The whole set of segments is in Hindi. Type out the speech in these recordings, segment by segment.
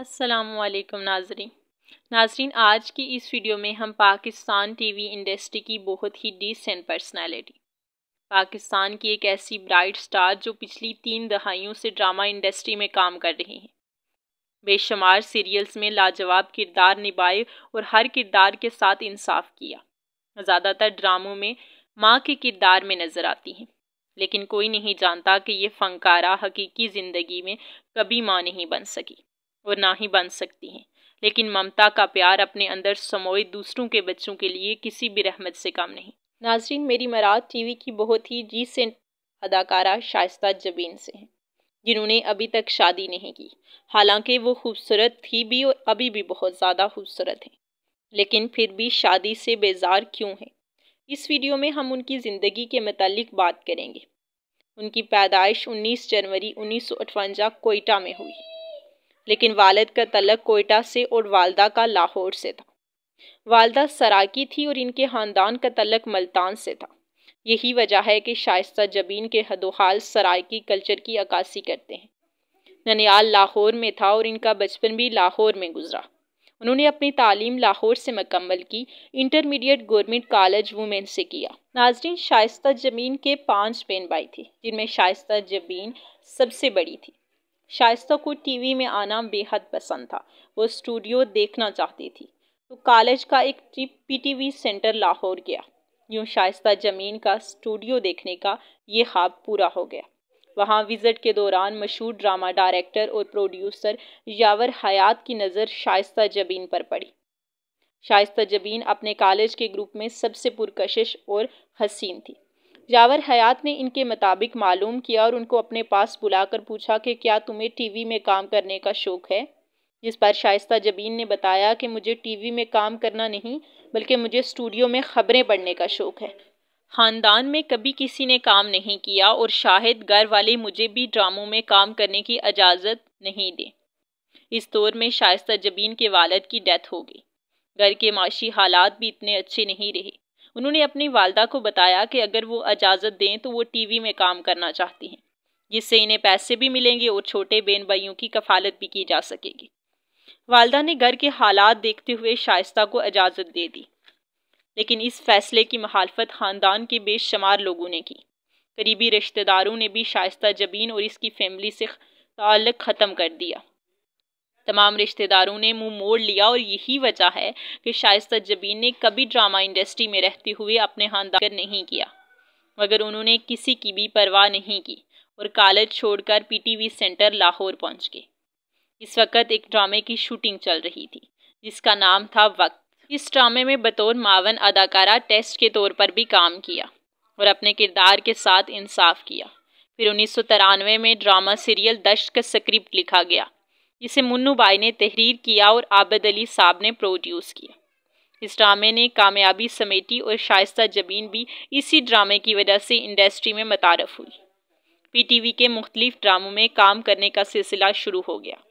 असलकम नाजरीन नाजरीन आज की इस वीडियो में हम पाकिस्तान टीवी इंडस्ट्री की बहुत ही डिसेंट पर्सनालिटी पाकिस्तान की एक ऐसी ब्राइट स्टार जो पिछली तीन दहाइयों से ड्रामा इंडस्ट्री में काम कर रही हैं बेशुमार सीरियल्स में लाजवाब किरदार निभाए और हर किरदार के साथ इंसाफ किया ज़्यादातर ड्रामों में माँ के किरदार में नज़र आती हैं लेकिन कोई नहीं जानता कि ये फ़नकारा हकीकी ज़िंदगी में कभी माँ नहीं बन सकी और ना ही बन सकती हैं लेकिन ममता का प्यार अपने अंदर समोए दूसरों के बच्चों के लिए किसी भी रहमत से कम नहीं नाजरीन मेरी मराद टीवी की बहुत ही जी से अदाकारा शाइस्ता जबीन से हैं जिन्होंने अभी तक शादी नहीं की हालांकि वो खूबसूरत थी भी और अभी भी बहुत ज़्यादा खूबसूरत हैं लेकिन फिर भी शादी से बेजार क्यों हैं इस वीडियो में हम उनकी ज़िंदगी के मतलब बात करेंगे उनकी पैदाइश 19 जनवरी उन्नीस कोयटा में हुई लेकिन वालद का तलक कोयटा से और वालदा का लाहौर से था वालदा सराकी थी और इनके ख़ानदान का तलक मल्तान से था यही वजह है कि शाइस्त जबीन के हदोहाल सराकी कल्चर की अक्सी करते हैं ननियाल लाहौर में था और इनका बचपन भी लाहौर में गुजरा उन्होंने अपनी तालीम लाहौर से मकम्मल की इंटरमीडिएट गवर्नमेंट कॉलेज वुमेन से किया नाजरीन शाइस्ता जबीन के पांच बहन भाई थे जिनमें शाइस्त जबीन सबसे बड़ी थी शाइस्ता को टीवी में आना बेहद पसंद था वो स्टूडियो देखना चाहती थी तो कॉलेज का एक ट्रिप पीटीवी सेंटर लाहौर गया यूं शाइस्ता जमीन का स्टूडियो देखने का ये ख्वाब पूरा हो गया वहाँ विज़िट के दौरान मशहूर ड्रामा डायरेक्टर और प्रोड्यूसर यावर हयात की नज़र शाइस्ता जबीन पर पड़ी शाइस्ता जबीन अपने कॉलेज के ग्रुप में सबसे पुरकशिश और हसीन थी जावर हयात ने इनके मुताबिक मालूम किया और उनको अपने पास बुलाकर पूछा कि क्या तुम्हें टीवी में काम करने का शौक़ है जिस पर शाइस्ता जबीन ने बताया कि मुझे टीवी में काम करना नहीं बल्कि मुझे स्टूडियो में ख़बरें पढ़ने का शौक़ है ख़ानदान में कभी किसी ने काम नहीं किया और शाहिद घर वाले मुझे भी ड्रामों में काम करने की इजाज़त नहीं दें इस दौर में शाइस्ता जबीन के वालद की डेथ हो गई घर के माशी हालात भी इतने अच्छे नहीं रहे उन्होंने अपनी वालदा को बताया कि अगर वो इजाज़त दें तो वो टीवी में काम करना चाहती हैं जिससे इन्हें पैसे भी मिलेंगे और छोटे बेन भाइयों की कफालत भी की जा सकेगी वालदा ने घर के हालात देखते हुए शाइस्ता को इजाज़त दे दी लेकिन इस फैसले की मुखालफत ख़ानदान के बेशुमार लोगों ने की करीबी रिश्तेदारों ने भी शाइस्ता जबीन और इसकी फैमिली से ताल्लक ख़त्म कर दिया तमाम रिश्तेदारों ने मुंह मोड़ लिया और यही वजह है कि शाइस्ता जबीन ने कभी ड्रामा इंडस्ट्री में रहते हुए अपने खानदान नहीं किया मगर उन्होंने किसी की भी परवाह नहीं की और कॉलेज छोड़कर पीटीवी सेंटर लाहौर पहुंच गए इस वक्त एक ड्रामे की शूटिंग चल रही थी जिसका नाम था वक्त इस ड्रामे में बतौर मावन अदाकारा टेस्ट के तौर पर भी काम किया और अपने किरदार के साथ इंसाफ किया फिर उन्नीस में ड्रामा सीरियल दश्त का स्क्रिप्ट लिखा गया जिसे मुन्नू बाई ने तहरीर किया और आबद अली साहब ने प्रोड्यूस किया इस ड्रामे ने कामयाबी समेटी और शाइस्ता जबीन भी इसी ड्रामे की वजह से इंडस्ट्री में मतारफ हुई पीटीवी के मुख्तलिफ ड्रामों में काम करने का सिलसिला शुरू हो गया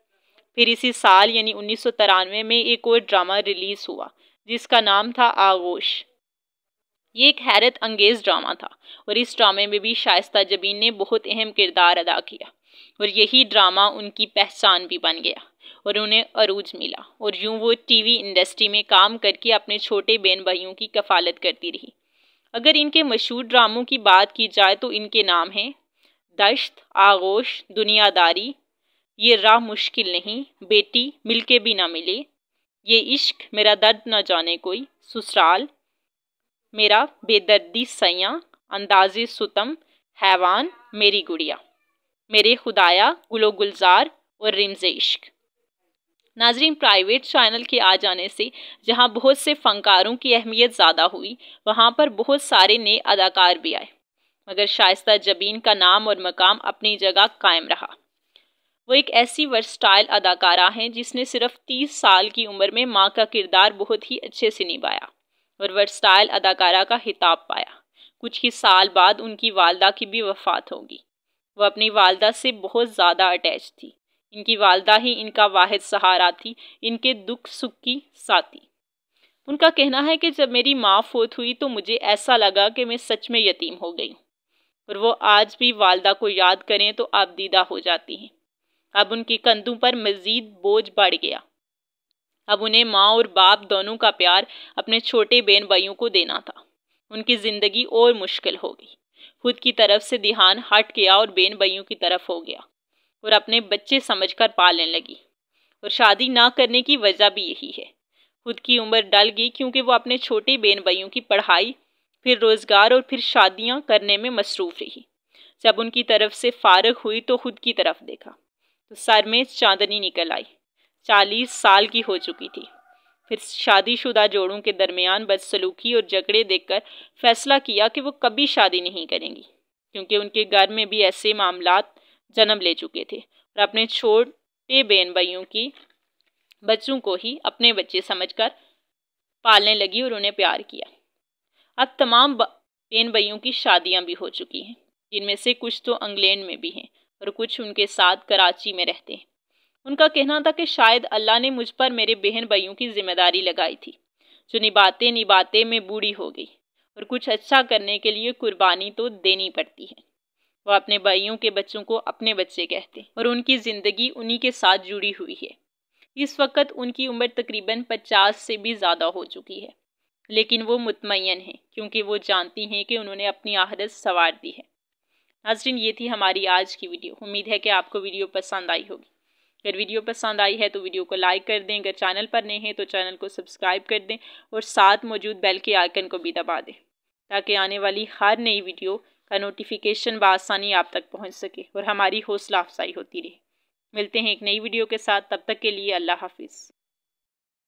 फिर इसी साल यानी उन्नीस सौ तिरानवे में एक और ड्रामा रिलीज़ हुआ जिसका नाम था आगोश ये एक हैरत अंगेज़ ड्रामा था और इस ड्रामे में भी शाइस्ता जबीन ने बहुत अहम किरदार अदा किया और यही ड्रामा उनकी पहचान भी बन गया और उन्हें अरूज मिला और यूं वो टीवी इंडस्ट्री में काम करके अपने छोटे बहन भाइयों की कफालत करती रही अगर इनके मशहूर ड्रामों की बात की जाए तो इनके नाम हैं दश्त आगोश दुनियादारी ये राह मुश्किल नहीं बेटी मिल के भी ना मिले ये इश्क मेरा दर्द ना जाने कोई ससुराल मेरा बेदर्दी सयाँ अंदाजे सुतम हैवान मेरी गुड़िया मेरे खुदाया गुलो गुलजार और रिम्ज़ इश्क नाजरीन प्राइवेट चैनल के आ जाने से जहाँ बहुत से फ़नकारों की अहमियत ज़्यादा हुई वहाँ पर बहुत सारे नए अदाकार भी आए मगर शायस्त जबीन का नाम और मकाम अपनी जगह कायम रहा वो एक ऐसी वर्सटाइल अदाकारा हैं जिसने सिर्फ तीस साल की उम्र में माँ का किरदार बहुत ही अच्छे से निभाया और वर्सटाइल अदाकारा का खिताब पाया कुछ ही साल बाद उनकी वालदा की भी वफात होगी वह अपनी वालदा से बहुत ज़्यादा अटैच थी इनकी वालदा ही इनका वाहिद सहारा थी इनके दुख सुख की साथी उनका कहना है कि जब मेरी माँ फोत हुई तो मुझे ऐसा लगा कि मैं सच में यतीम हो गई और वो आज भी वालदा को याद करें तो आप दीदा हो जाती हैं अब उनके कंधों पर मज़ीद बोझ बढ़ गया अब उन्हें माँ और बाप दोनों का प्यार अपने छोटे बहन भाइयों को देना था उनकी ज़िंदगी और मुश्किल हो गई खुद की तरफ से ध्यान हट गया और बेन बइयों की तरफ हो गया और अपने बच्चे समझकर पालने लगी और शादी ना करने की वजह भी यही है खुद की उम्र डल गई क्योंकि वो अपने छोटे बेन बइयों की पढ़ाई फिर रोज़गार और फिर शादियाँ करने में मसरूफ़ रही जब उनकी तरफ से फारग हुई तो खुद की तरफ देखा तो सर में चांदनी निकल आई चालीस साल की हो चुकी थी फिर शादीशुदा जोड़ों के दरमियान बदसलूकी और झगड़े देखकर फैसला किया कि वो कभी शादी नहीं करेंगी क्योंकि उनके घर में भी ऐसे मामला जन्म ले चुके थे और अपने छोटे बहन भाइयों की बच्चों को ही अपने बच्चे समझकर पालने लगी और उन्हें प्यार किया अब तमाम बहन भाइयों की शादियां भी हो चुकी हैं जिनमें से कुछ तो इंग्लैंड में भी हैं और कुछ उनके साथ कराची में रहते हैं उनका कहना था कि शायद अल्लाह ने मुझ पर मेरे बहन भाइयों की जिम्मेदारी लगाई थी जो निभाते निभाते में बूढ़ी हो गई और कुछ अच्छा करने के लिए कुर्बानी तो देनी पड़ती है वह अपने भाइयों के बच्चों को अपने बच्चे कहते हैं और उनकी ज़िंदगी उन्हीं के साथ जुड़ी हुई है इस वक्त उनकी उम्र तकरीबन पचास से भी ज़्यादा हो चुकी है लेकिन वो मुतमयन हैं क्योंकि वो जानती हैं कि उन्होंने अपनी आहदत संवार दी है नाजरीन ये थी हमारी आज की वीडियो उम्मीद है कि आपको वीडियो पसंद आई होगी अगर वीडियो पसंद आई है तो वीडियो को लाइक कर दें अगर चैनल पर नए हैं तो चैनल को सब्सक्राइब कर दें और साथ मौजूद बेल के आइकन को भी दबा दें ताकि आने वाली हर नई वीडियो का नोटिफिकेशन बसानी आप तक पहुँच सके और हमारी हौसला अफजाई होती रहे मिलते हैं एक नई वीडियो के साथ तब तक के लिए अल्लाह हाफिज़